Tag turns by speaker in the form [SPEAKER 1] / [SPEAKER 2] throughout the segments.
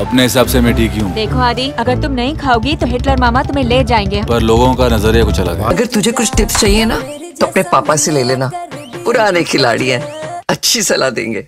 [SPEAKER 1] अपने हिसाब से मैं ठीक हूँ देखो आदि अगर तुम नहीं खाओगी तो हिटलर मामा तुम्हें ले जाएंगे पर लोगों का नजरिया कुछ अलग है अगर तुझे कुछ टिप्स चाहिए ना तो अपने पापा से ले लेना पुराने खिलाड़ी हैं अच्छी सलाह देंगे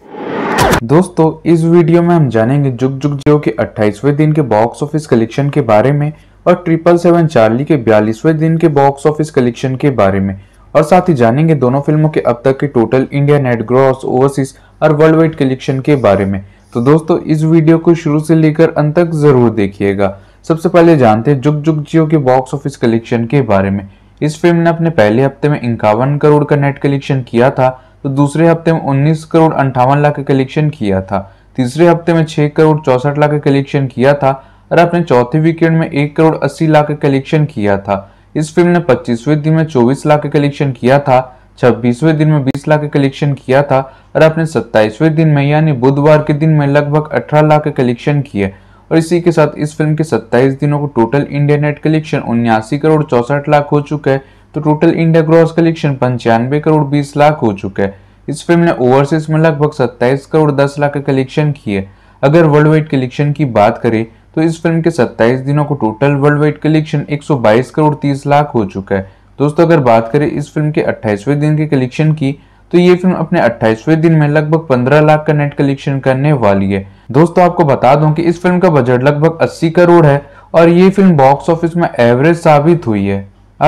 [SPEAKER 1] दोस्तों इस वीडियो में हम जानेंगे जुग जुग जो के अट्ठाईसवे दिन के बॉक्स ऑफिस कलेक्शन के बारे में और ट्रिपल सेवन चार्ली के बयालीसवे दिन के बॉक्स ऑफिस कलेक्शन के बारे में और साथ ही जानेंगे दोनों फिल्मों के अब तक के total India net gross overseas और वर्ल्ड वाइड कलेक्शन के बारे में तो दोस्तों इस वीडियो को शुरू से लेकर अंत तक जरूर देखिएगा सबसे पहले जानते हैं जुग जुग जियो के बॉक्स ऑफिस कलेक्शन के बारे में इस फिल्म ने अपने पहले हफ्ते में इक्यावन करोड़ का नेट कलेक्शन किया था तो दूसरे हफ्ते में उन्नीस करोड़ अंठावन लाख का कलेक्शन किया था तीसरे हफ्ते में छह करोड़ चौसठ लाख का कलेक्शन किया था और अपने चौथे वीकेंड में एक करोड़ अस्सी लाख का कलेक्शन किया था इस फिल्म ने पच्चीसवें दिन में चौबीस लाख का कलेक्शन किया था छब्बीसवें दिन में 20 लाख कलेक्शन किया था और अपने सत्ताईसवें दिन में यानी बुधवार के दिन में लगभग 18 लाख कलेक्शन किए और इसी के साथ इस फिल्म के 27 दिनों को टोटल इंडिया नेट कलेक्शन उन्यासी करोड़ चौसठ लाख हो चुका है तो टोटल इंडिया ग्रॉस कलेक्शन पंचानवे करोड़ बीस लाख हो चुका है इस फिल्म ने ओवरसीज में लगभग सत्ताईस करोड़ दस लाख का कलेक्शन किए अगर वर्ल्ड वाइड कलेक्शन की बात करें तो इस फिल्म के 27 दिनों को total world wide collection 122 crore 30 lakh हो चुका है दोस्तों अगर बात करें इस फिल्म के 28वें दिन के कलेक्शन की तो ये फिल्म अपने 28वें दिन में लगभग 15 लाख का नेट कलेक्शन करने वाली है दोस्तों आपको बता दूं कि इस फिल्म का बजट लगभग 80 करोड़ है और ये फिल्म बॉक्स ऑफिस में एवरेज साबित हुई है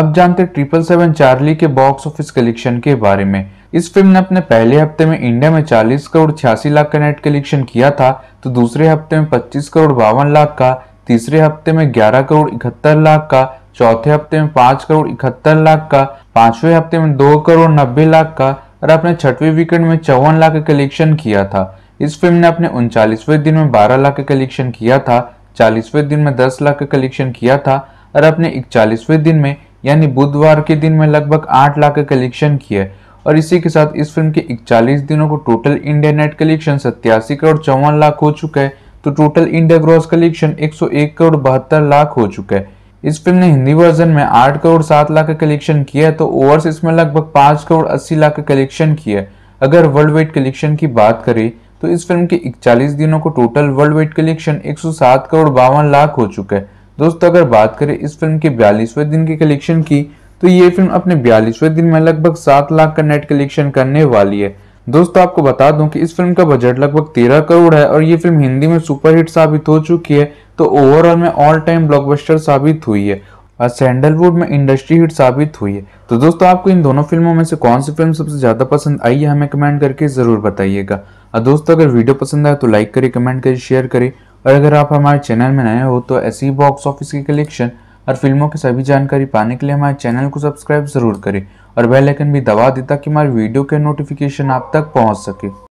[SPEAKER 1] अब जानते ट्रिपल सेवन चार्ली के बॉक्स ऑफिस कलेक्शन के बारे में इस फिल्म ने अपने पहले हफ्ते में इंडिया में 40 करोड़ छियासी लाख का नेट कलेक्शन किया था तो दूसरे हफ्ते में 25 करोड़ बावन लाख का तीसरे हफ्ते में 11 करोड़ इकहत्तर लाख का चौथे हफ्ते में पांच करोड़ इकहत्तर लाख का पांचवें हफ्ते में दो करोड़ नब्बे लाख का और अपने छठवें वीकेंड में चौवन लाख का कलेक्शन किया था इस फिल्म ने अपने उनचालीसवें दिन में बारह लाख का कलेक्शन किया था चालीसवें दिन में दस लाख का कलेक्शन किया था और अपने इकचालीसवें दिन में यानी बुधवार के दिन में लगभग आठ लाख का कलेक्शन किया और इसी के साथ इस फिल्म के इकचालीस दिनों को टोटल इंडिया नेट कलेक्शन सत्यासी करोड़ चौवन लाख हो चुका है तो टोटल इंडिया ग्रॉस कलेक्शन एक करोड़ बहत्तर लाख हो चुका है इस फिल्म ने हिंदी वर्जन में आठ करोड़ सात लाख का कलेक्शन किया है तो ओवर्स इसमें लगभग पांच करोड़ अस्सी लाख का कलेक्शन किया है अगर वर्ल्ड वाइड कलेक्शन की बात करें तो इस फिल्म के इकतालीस दिनों को total world wide collection 107 crore बावन लाख हो चुका है दोस्तों अगर बात करें इस फिल्म के बयालीसवें दिन के कलेक्शन की तो ये फिल्म अपने बयालीसवें दिन में लगभग सात लाख का नेट कलेक्शन करने वाली है दोस्तों आपको बता दूं कि इस फिल्म का बजट लगभग 13 करोड़ है और ये फिल्म हिंदी में सुपरहिट साबित हो चुकी है तो ओवरऑल में ऑल टाइम ब्लॉकबस्टर साबित हुई है और सैंडलवुड में इंडस्ट्री हिट साबित हुई है तो दोस्तों आपको इन दोनों फिल्मों में से कौन सी फिल्म सबसे ज़्यादा पसंद आई है हमें कमेंट करके ज़रूर बताइएगा और दोस्तों अगर वीडियो पसंद आए तो लाइक करे कमेंट करें शेयर करें और अगर आप हमारे चैनल में नए हो तो ऐसी बॉक्स ऑफिस की कलेक्शन और फिल्मों की सभी जानकारी पाने के लिए हमारे चैनल को सब्सक्राइब ज़रूर करें और बेल आइकन भी दबा दें ताकि हमारे वीडियो के नोटिफिकेशन आप तक पहुंच सके